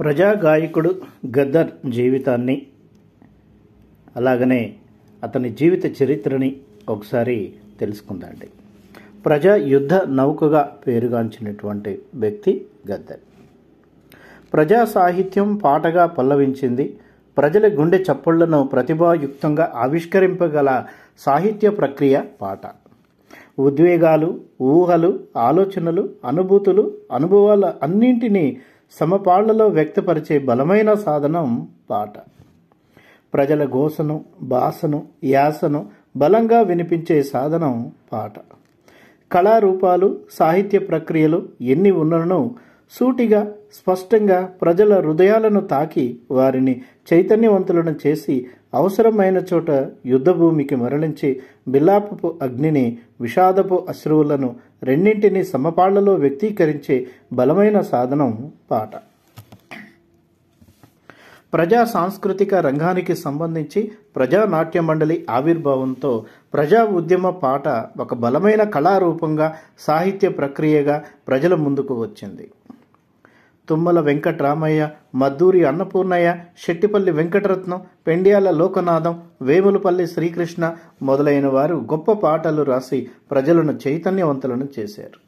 ప్రజా గాయకుడు గద్దర్ జీవితాన్ని అలాగనే అతని జీవిత చరిత్రని ఒకసారి తెలుసుకుందండి ప్రజా యుద్ధ నౌకగా పేరుగాంచినటువంటి వ్యక్తి గద్దర్ ప్రజా సాహిత్యం పాటగా పల్లవించింది ప్రజల గుండె చప్పళ్లను ప్రతిభాయుక్తంగా ఆవిష్కరింపగల సాహిత్య ప్రక్రియ పాట ఉద్వేగాలు ఊహలు ఆలోచనలు అనుభూతులు అనుభవాల అన్నింటినీ సమపాళ్లలో వ్యక్తపరిచే బలమైన సాధనం పాట ప్రజల గోసను భాషను యాసను బలంగా వినిపించే సాధనం పాట కళారూపాలు సాహిత్య ప్రక్రియలు ఎన్ని ఉన్నను సూటిగా స్పష్టంగా ప్రజల హృదయాలను తాకి వారిని చైతన్యవంతులను చేసి అవసరమైన చోట యుద్ధభూమికి మరణించి బిల్లాపపు అగ్నిని విషాదపు అశ్రువులను రెండింటిని సమపాళ్లలో వ్యక్తీకరించే బలమైన సాధనం పాట ప్రజా సాంస్కృతిక రంగానికి సంబంధించి ప్రజా నాట్య మండలి ఆవిర్భావంతో ప్రజా ఉద్యమ పాట ఒక బలమైన కళారూపంగా సాహిత్య ప్రక్రియగా ప్రజల ముందుకు వచ్చింది తుమ్మల వెంకట్రామయ్య మద్దూరి అన్నపూర్ణయ్య శెట్టిపల్లి వెంకటరత్నం పెండియాల లోకనాథం వేములపల్లి శ్రీకృష్ణ మొదలైన వారు గొప్ప పాటలు రాసి ప్రజలను చైతన్యవంతులను చేశారు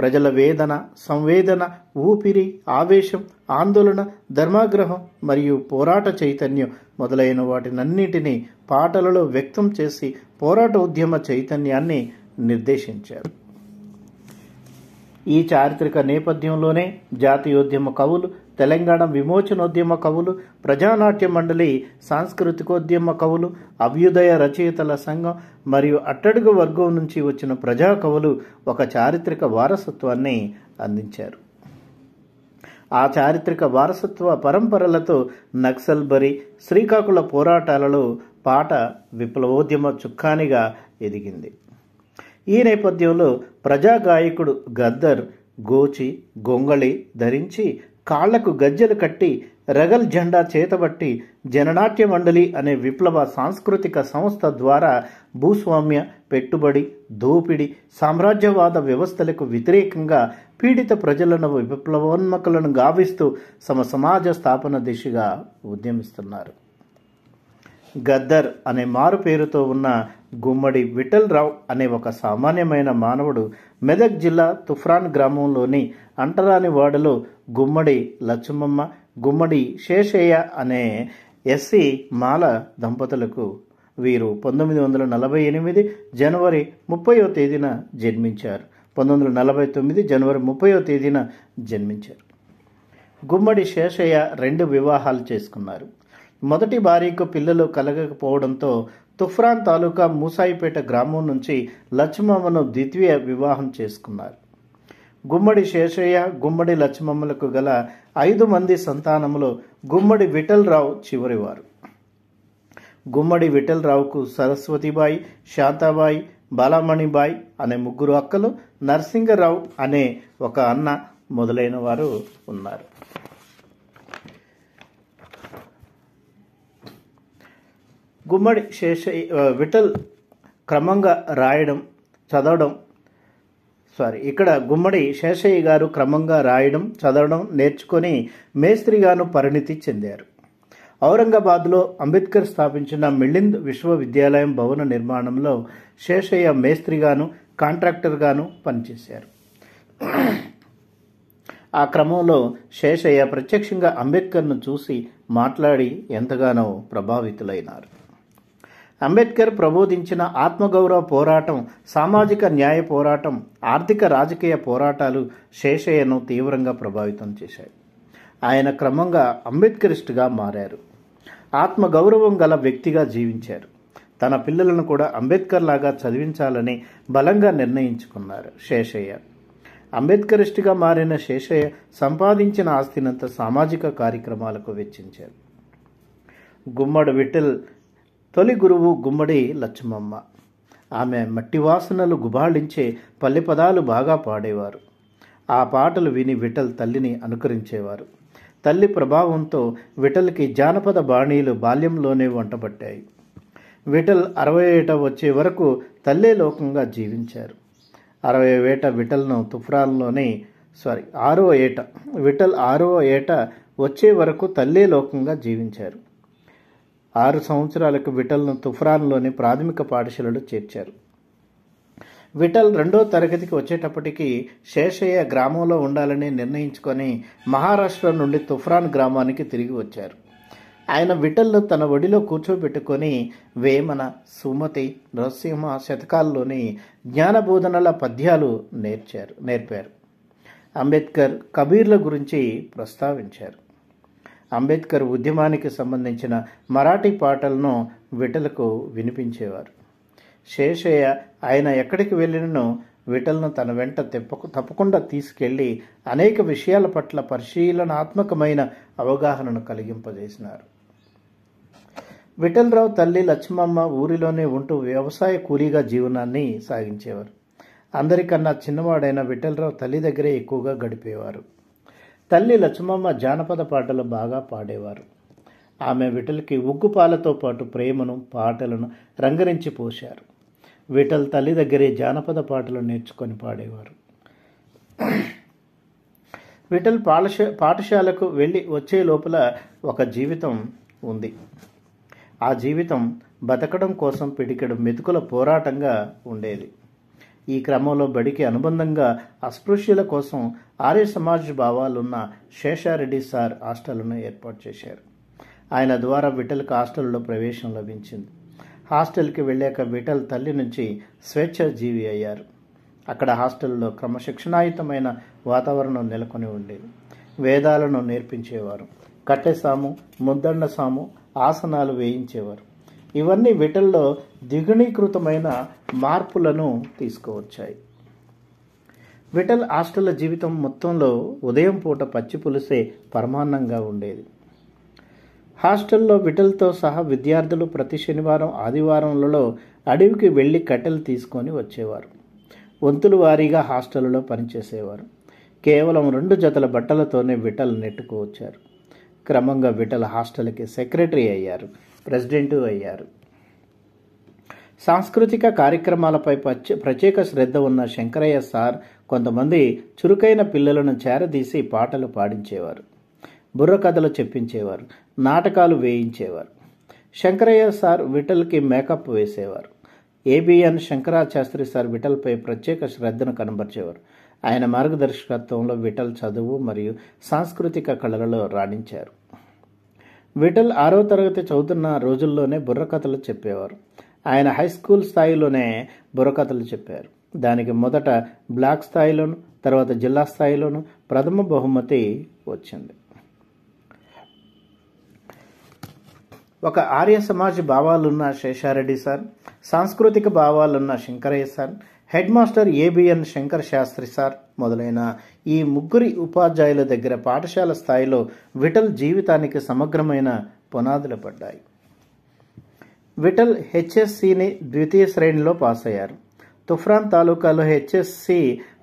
ప్రజల వేదన సంవేదన ఊపిరి ఆవేశం ఆందోళన ధర్మాగ్రహం మరియు పోరాట చైతన్యం మొదలైన వాటినన్నిటినీ పాటలలో వ్యక్తం చేసి పోరాట ఉద్యమ చైతన్యాన్ని నిర్దేశించారు ఈ చారిత్రక నేపథ్యంలోనే జాతీయోద్యమ కవులు తెలంగాణ విమోచనోద్యమ కవులు ప్రజానాట్య మండలి సాంస్కృతికోద్యమ కవులు అభ్యుదయ రచయితల సంఘం మరియు అట్టడుగు వర్గం నుంచి వచ్చిన ప్రజా కవులు ఒక చారిత్రక వారసత్వాన్ని అందించారు ఆ చారిత్రక వారసత్వ పరంపరలతో నక్సల్ బరి శ్రీకాకుళ పోరాటాలలో పాట విప్లవోద్యమ చుక్కానిగా ఎదిగింది ఈ నేపథ్యంలో ప్రజాగాయకుడు గద్దర్ గోచి గొంగళి ధరించి కాళ్లకు గజ్జెలు కట్టి రగల్ జెండా చేతబట్టి జననాట్య మండలి అనే విప్లవ సాంస్కృతిక సంస్థ ద్వారా భూస్వామ్య పెట్టుబడి దోపిడి సామ్రాజ్యవాద వ్యవస్థలకు వ్యతిరేకంగా పీడిత ప్రజలను విప్లవోన్మకులను గావిస్తూ తమ సమాజ స్థాపన దిశగా ఉద్యమిస్తున్నారు గద్దర్ అనే మారు పేరుతో ఉన్న గుమ్మడి రావు అనే ఒక సామాన్యమైన మానవుడు మెదక్ జిల్లా తుఫ్రాన్ గ్రామంలోని అంటరాని వాడలో గుమ్మడి లచ్చమ్మమ్మ గుమ్మడి శేషయ్య అనే ఎస్సీ మాల దంపతులకు వీరు పంతొమ్మిది వందల నలభై ఎనిమిది జనవరి ముప్పయో తేదీన జన్మించారు పంతొమ్మిది వందల నలభై తొమ్మిది జనవరి ముప్పయో తేదీన జన్మించారు గుమ్మడి శేషయ్య రెండు వివాహాలు చేసుకున్నారు మొదటి భార్యకు పిల్లలు కలగకపోవడంతో తుఫ్రాన్ తాలూకా మూసాయిపేట గ్రామం నుంచి లక్ష్మమ్మను ద్వితీయ వివాహం చేసుకున్నారు గుమ్మడి శేషయ్య గుమ్మడి లక్ష్మమ్మలకు గల ఐదు మంది సంతానములు గుమ్మడి విఠలరావు చివరివారు గుమ్మడి విఠలరావుకు సరస్వతిబాయి శాంతాబాయి బాలమణిబాయ్ అనే ముగ్గురు అక్కలు నరసింగరావు అనే ఒక అన్న మొదలైన వారు ఉన్నారు గుమ్మడి శేష విఠల్ క్రమంగా రాయడం చదవడం సారీ ఇక్కడ గుమ్మడి శేషయ్య గారు క్రమంగా రాయడం చదవడం నేర్చుకొని మేస్త్రిగాను పరిణితి చెందారు ఔరంగాబాద్లో అంబేద్కర్ స్థాపించిన మిళింద్ విశ్వవిద్యాలయం భవన నిర్మాణంలో శేషయ్య మేస్త్రిగాను కాంట్రాక్టర్గాను పనిచేశారు ఆ క్రమంలో శేషయ్య ప్రత్యక్షంగా అంబేద్కర్ను చూసి మాట్లాడి ఎంతగానో ప్రభావితులైనారు అంబేద్కర్ ప్రబోధించిన ఆత్మగౌరవ పోరాటం సామాజిక న్యాయ పోరాటం ఆర్థిక రాజకీయ పోరాటాలు శేషయ్యను తీవ్రంగా ప్రభావితం చేశాయి ఆయన క్రమంగా అంబేద్కరిస్టుగా మారారు ఆత్మగౌరవం గల వ్యక్తిగా జీవించారు తన పిల్లలను కూడా అంబేద్కర్ లాగా చదివించాలని బలంగా నిర్ణయించుకున్నారు శేషయ్య అంబేద్కరిస్టుగా మారిన శేషయ్య సంపాదించిన ఆస్తినంత సామాజిక కార్యక్రమాలకు వెచ్చించారు గుమ్మడి విఠల్ తొలి గురువు గుమ్మడి లచ్చమ్మ ఆమె మట్టి వాసనలు గుబాళించే పల్లె పదాలు బాగా పాడేవారు ఆ పాటలు విని విఠల్ తల్లిని అనుకరించేవారు తల్లి ప్రభావంతో విఠల్కి జానపద బాణీలు బాల్యంలోనే వంటబట్టాయి విఠల్ అరవై ఏట వచ్చే వరకు తల్లే లోకంగా జీవించారు అరవై ఏట విఠల్ను తుఫ్రాన్లోనే సారీ ఆరో ఏట విఠల్ ఆరో ఏట వచ్చే వరకు తల్లే లోకంగా జీవించారు ఆరు సంవత్సరాలకు విఠల్ను తుఫ్రాన్లోని ప్రాథమిక పాఠశాలలో చేర్చారు విఠల్ రెండో తరగతికి వచ్చేటప్పటికి శేషయ్య గ్రామంలో ఉండాలని నిర్ణయించుకొని మహారాష్ట్ర నుండి తుఫ్రాన్ గ్రామానికి తిరిగి వచ్చారు ఆయన విఠల్ను తన ఒడిలో కూర్చోబెట్టుకొని వేమన సుమతి నరసింహ శతకాల్లోని జ్ఞానబోధనల పద్యాలు నేర్చారు నేర్పారు అంబేద్కర్ కబీర్ల గురించి ప్రస్తావించారు అంబేద్కర్ ఉద్యమానికి సంబంధించిన మరాఠీ పాటలను విటలకు వినిపించేవారు శేషయ్య ఆయన ఎక్కడికి వెళ్ళినను విటలను తన వెంట తెప్పకు తప్పకుండా తీసుకెళ్ళి అనేక విషయాల పట్ల పరిశీలనాత్మకమైన అవగాహనను కలిగింపజేసినారు విఠలరావు తల్లి లక్ష్మమ్మ ఊరిలోనే ఉంటూ వ్యవసాయ కూలీగా జీవనాన్ని సాగించేవారు అందరికన్నా చిన్నవాడైన విఠలరావు తల్లి దగ్గరే ఎక్కువగా గడిపేవారు తల్లి లక్ష్మమ్మ జానపద పాటలు బాగా పాడేవారు ఆమె విటల్కి ఉగ్గుపాలతో పాటు ప్రేమను పాటలను రంగరించి పోశారు విటల్ తల్లి దగ్గరే జానపద పాటలు నేర్చుకొని పాడేవారు విటల్ పాఠశ పాఠశాలకు వెళ్ళి వచ్చే లోపల ఒక జీవితం ఉంది ఆ జీవితం బతకడం కోసం పిడికడం మెతుకుల పోరాటంగా ఉండేది ఈ క్రమంలో బడికి అనుబంధంగా అస్పృశ్యుల కోసం ఆర్య సమాజ్ భావాలున్న శేషారెడ్డి సార్ హాస్టల్ను ఏర్పాటు చేశారు ఆయన ద్వారా విఠల్కి హాస్టల్లో ప్రవేశం లభించింది హాస్టల్కి వెళ్ళాక విఠల్ తల్లి నుంచి స్వేచ్ఛ జీవి అయ్యారు అక్కడ హాస్టల్లో క్రమశిక్షణాయుతమైన వాతావరణం నెలకొని ఉండేది వేదాలను నేర్పించేవారు కట్టెసాము ముద్దండ సాము ఆసనాలు వేయించేవారు ఇవన్నీ వీటల్లో ద్విగుణీకృతమైన మార్పులను తీసుకువచ్చాయి విటల్ హాస్టల్ జీవితం మొత్తంలో ఉదయం పూట పచ్చి పులిసే పరమాన్నంగా ఉండేది హాస్టల్లో విటల్తో సహా విద్యార్థులు ప్రతి శనివారం ఆదివారంలలో అడవికి వెళ్ళి కట్టెలు తీసుకొని వచ్చేవారు వంతులు వారీగా హాస్టల్లో పనిచేసేవారు కేవలం రెండు జతల బట్టలతోనే విటల్ నెట్టుకు వచ్చారు క్రమంగా విటల్ హాస్టల్కి సెక్రటరీ అయ్యారు ప్రెసిడెంటు అయ్యారు సాంస్కృతిక కార్యక్రమాలపై ప్రత్యేక శ్రద్ధ ఉన్న శంకరయ్య సార్ కొంతమంది చురుకైన పిల్లలను చేరదీసి పాటలు పాడించేవారు బుర్రకథలు చెప్పించేవారు నాటకాలు వేయించేవారు శంకరయ్య సార్ విఠల్కి మేకప్ వేసేవారు ఏబిఎన్ శంకరాచాస్త్రి సార్ విఠల్పై ప్రత్యేక శ్రద్ధను కనబరిచేవారు ఆయన మార్గదర్శకత్వంలో విఠల్ చదువు మరియు సాంస్కృతిక కళలలో రాణించారు విఠల్ ఆరో తరగతి చదువుతున్న రోజుల్లోనే బుర్రకథలు చెప్పేవారు ఆయన హై స్కూల్ స్థాయిలోనే బుర్రకథలు చెప్పారు దానికి మొదట బ్లాక్ స్థాయిలోను తర్వాత జిల్లా స్థాయిలోను ప్రథమ బహుమతి వచ్చింది ఒక ఆర్య సమాజ్ భావాలున్న శేషారెడ్డి సార్ సాంస్కృతిక భావాలున్న Shankaraiah sir head master ABN Shankar Shastri sir మొదలైన ఈ ముగ్గురి ఉపాధ్యాయుల దగ్గర పాఠశాల స్థాయిలో విఠల్ జీవితానికి సమగ్రమైన పునాదులు పడ్డాయి విఠల్ హెచ్ఎస్సిని ద్వితీయ శ్రేణిలో పాస్ అయ్యారు తుఫ్రాన్ తాలూకాలో హెచ్ఎస్సి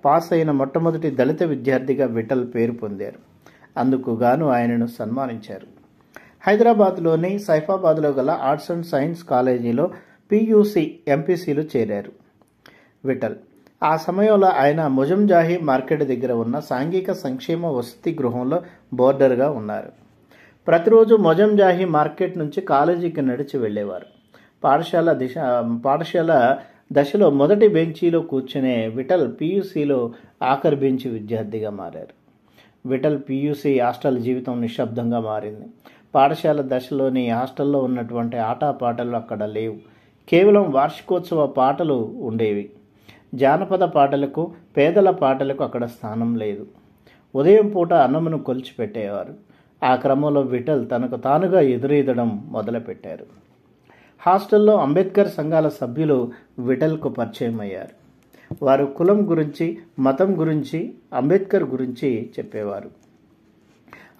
పాస్ అయిన మొట్టమొదటి దళిత విద్యార్థిగా విఠల్ పేరు పొందారు అందుకు గాను ఆయనను సన్మానించారు హైదరాబాద్లోని సైఫాబాద్లో గల ఆర్ట్స్ అండ్ సైన్స్ కాలేజీలో పియూసి ఎంపీసీలు చేరారు విఠల్ ఆ సమయంలో ఆయన ముజంజాహి మార్కెట్ దగ్గర ఉన్న సాంఘిక సంక్షేమ వసతి గృహంలో బోర్డర్గా ఉన్నారు ప్రతిరోజు మొజంజాహి మార్కెట్ నుంచి కాలేజీకి నడిచి వెళ్ళేవారు పాఠశాల దిశ పాఠశాల దశలో మొదటి బెంచీలో కూర్చునే విఠల్ పీయూసీలో ఆఖరి బెంచి విద్యార్థిగా మారారు విఠల్ పియూసీ హాస్టల్ జీవితం నిశ్శబ్దంగా మారింది పాఠశాల దశలోని హాస్టల్లో ఉన్నటువంటి ఆటపాటలు అక్కడ లేవు కేవలం వార్షికోత్సవ పాటలు ఉండేవి జానపద పాటలకు పేదల పాటలకు అక్కడ స్థానం లేదు ఉదయం పూట అన్నమును కొలిచిపెట్టేవారు ఆ క్రమంలో విఠల్ తనకు తానుగా ఎదురీదడం మొదలుపెట్టారు హాస్టల్లో అంబేద్కర్ సంఘాల సభ్యులు విఠల్కు పరిచయం అయ్యారు వారు కులం గురించి మతం గురించి అంబేద్కర్ గురించి చెప్పేవారు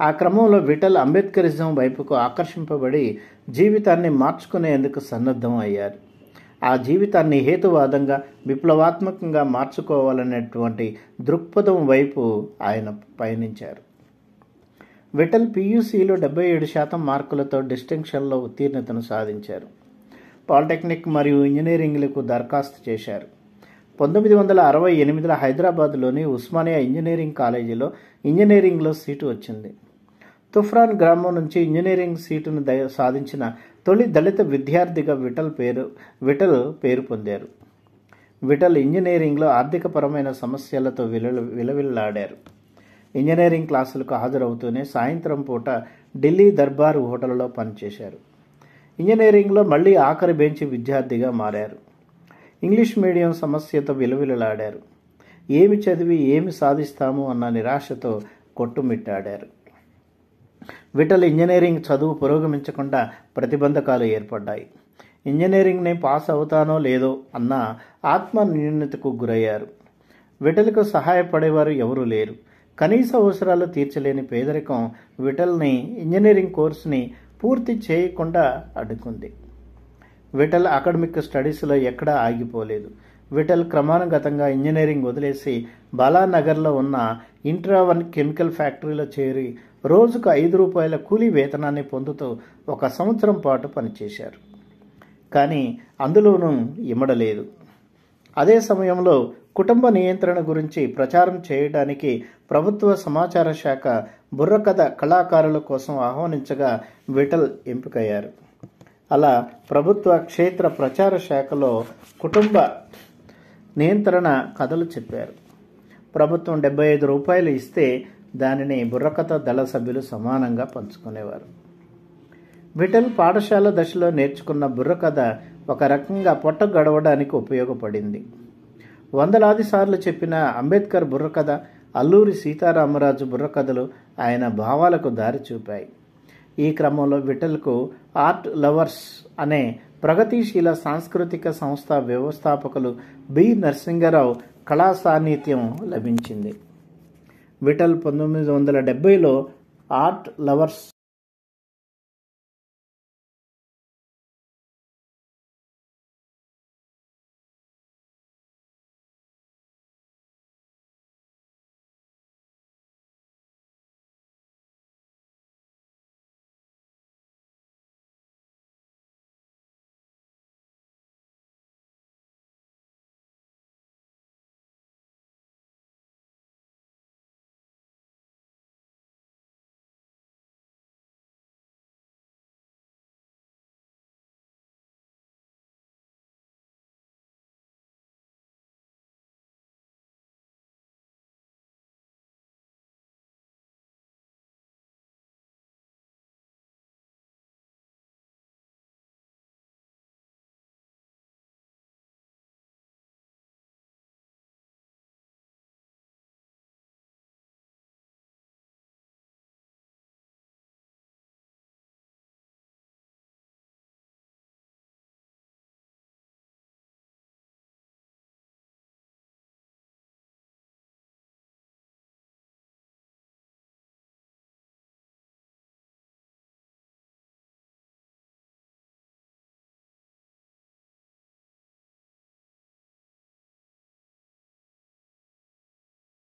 ఆ క్రమంలో విఠల్ అంబేద్కరిజం వైపుకు ఆకర్షింపబడి జీవితాన్ని మార్చుకునేందుకు సన్నద్ధం అయ్యారు ఆ జీవితాన్ని హేతువాదంగా విప్లవాత్మకంగా మార్చుకోవాలనేటువంటి దృక్పథం వైపు ఆయన పయనించారు విఠల్ పీయూసీలో డెబ్బై ఏడు శాతం మార్కులతో డిస్టింక్షన్లో ఉత్తీర్ణతను సాధించారు పాలిటెక్నిక్ మరియు ఇంజనీరింగ్లకు దరఖాస్తు చేశారు పంతొమ్మిది వందల అరవై ఎనిమిదిలో హైదరాబాద్లోని ఉస్మానియా ఇంజనీరింగ్ కాలేజీలో ఇంజనీరింగ్లో సీటు వచ్చింది తుఫ్రాన్ గ్రామం నుంచి ఇంజనీరింగ్ సీటును సాధించిన తొలి దళిత విద్యార్థిగా విఠల్ పేరు విఠల్ పేరు పొందారు విఠల్ ఇంజనీరింగ్లో ఆర్థికపరమైన సమస్యలతో విల విలవిల్లాడారు ఇంజనీరింగ్ క్లాసులకు హాజరవుతూనే సాయంత్రం పూట ఢిల్లీ దర్బార్ హోటల్లో పనిచేశారు ఇంజనీరింగ్లో మళ్ళీ ఆఖరి బెంచ్ విద్యార్థిగా మారారు ఇంగ్లీష్ మీడియం సమస్యతో విలువిలలాడారు ఏమి చదివి ఏమి సాధిస్తాము అన్న నిరాశతో కొట్టుమిట్టాడారు విటల్ ఇంజనీరింగ్ చదువు పురోగమించకుండా ప్రతిబంధకాలు ఏర్పడ్డాయి ఇంజనీరింగ్ని పాస్ అవుతానో లేదో అన్న ఆత్మ న్యూన్యతకు గురయ్యారు విటలకు సహాయపడేవారు ఎవరూ లేరు కనీస అవసరాలు తీర్చలేని పేదరికం విటల్ని ఇంజనీరింగ్ కోర్సుని పూర్తి చేయకుండా అడ్డుకుంది విటల్ అకాడమిక్ స్టడీస్లో ఎక్కడా ఆగిపోలేదు విటల్ క్రమానుగతంగా ఇంజనీరింగ్ వదిలేసి బాలానగర్లో ఉన్న ఇంట్రావన్ కెమికల్ ఫ్యాక్టరీలో చేరి రోజుకు ఐదు రూపాయల కూలీ వేతనాన్ని పొందుతూ ఒక సంవత్సరం పాటు పనిచేశారు కానీ అందులోనూ ఇమ్మడలేదు అదే సమయంలో కుటుంబ నియంత్రణ గురించి ప్రచారం చేయడానికి ప్రభుత్వ సమాచార శాఖ బుర్రకథ కళాకారుల కోసం ఆహ్వానించగా విఠల్ ఎంపికయ్యారు అలా ప్రభుత్వ క్షేత్ర ప్రచార శాఖలో కుటుంబ నియంత్రణ కథలు చెప్పారు ప్రభుత్వం డెబ్బై ఐదు రూపాయలు ఇస్తే దానిని బుర్రకథ దళ సభ్యులు సమానంగా పంచుకునేవారు విఠల్ పాఠశాల దశలో నేర్చుకున్న బుర్రకథ ఒక రకంగా పొట్ట గడవడానికి ఉపయోగపడింది వందలాది సార్లు చెప్పిన అంబేద్కర్ బుర్రకథ అల్లూరి సీతారామరాజు బుర్రకథలు ఆయన భావాలకు దారి చూపాయి ఈ క్రమంలో విఠల్కు ఆర్ట్ లవర్స్ అనే ప్రగతిశీల సాంస్కృతిక సంస్థ వ్యవస్థాపకులు బి నరసింగరావు కళా సాన్నిధ్యం లభించింది విఠల్ పంతొమ్మిది వందల డెబ్బైలో ఆర్ట్ లవర్స్